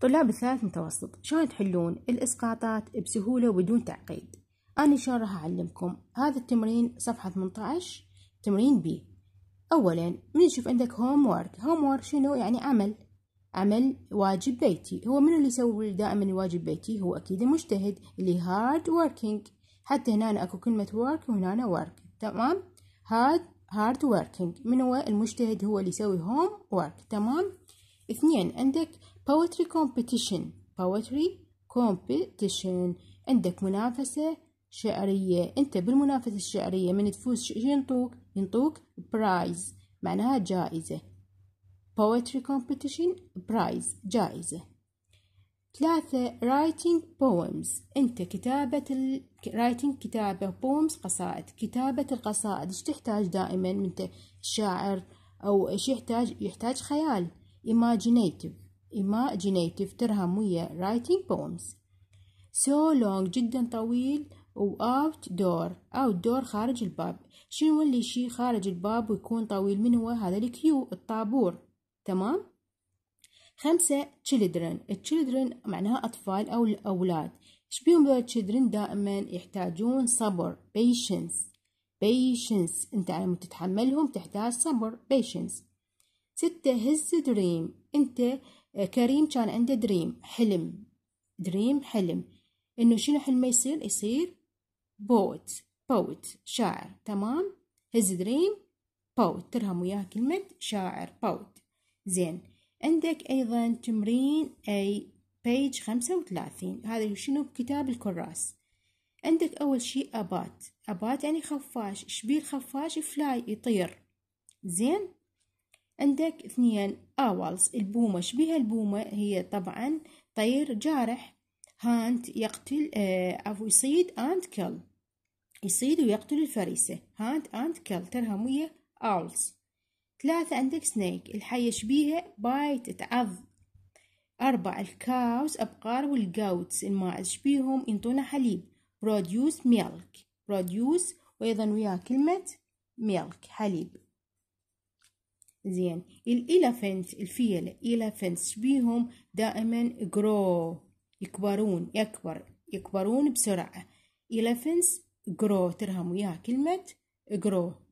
طلاب الثالث متوسط شلون تحلون الإسقاطات بسهولة وبدون تعقيد أنا شلون راح أعلمكم هذا التمرين صفحة 18 تمرين بي أولا من يشوف عندك هوم وورك هوم وورك شنو يعني عمل عمل واجب بيتي هو من اللي يسوي دائما الواجب بيتي هو أكيد المجتهد اللي هارد working حتى هنا أكو كلمة work وهنا work تمام هارد هارد working من هو المجتهد هو اللي يسوي هوم وورك تمام اثنين عندك poetry competition poetry competition عندك منافسة شعرية انت بالمنافسة الشعرية من تفوز شو ينطوك ينطوك برايز معناها جائزة poetry competition برايز جائزة ثلاثة writing poems أنت كتابة ال... writing كتابة poems قصائد كتابة القصائد إيش تحتاج دائما أنت شاعر أو إيش يحتاج يحتاج خيال imaginative imaginative ترهم ويا writing poems so long جدا طويل و outdoor outdoor خارج الباب شنو اللي شي خارج الباب ويكون طويل من هو هذا الكيو الطابور تمام خمسة children children معناها أطفال أو الأولاد بيهم ذول children دائما يحتاجون صبر patience patience انت على تتحملهم تحتاج صبر patience ستة هز دريم أنت آه، كريم كان عنده دريم حلم دريم حلم إنه شنو حلمه يصير يصير بوت بوت شاعر تمام هز دريم بوت ترهم وياها كلمة شاعر بوت زين عندك أيضا تمرين أي بيج خمسة وثلاثين هذا شنو بكتاب الكراس عندك أول شيء أبات أبات يعني خفاش شبيه الخفاش فلاي يطير زين عندك اثنين أولز البومة شبيه البومة هي طبعا طير جارح هانت يقتل أو آه، يصيد انت كل يصيد ويقتل الفريسة هانت انت كل ترهم ويا أولز ثلاثة عندك سنيك الحية شبيهة بايت تعض أربع الكاوز أبقار والجاوتس الماعز شبيهم ينطونا حليب produce milk produce وأيضا وياه كلمة milk حليب زين الإلفنت الفيل إلفنت بيهم دائما grow يكبرون يكبر يكبرون بسرعة إلفنت grow ترهم وياها كلمة grow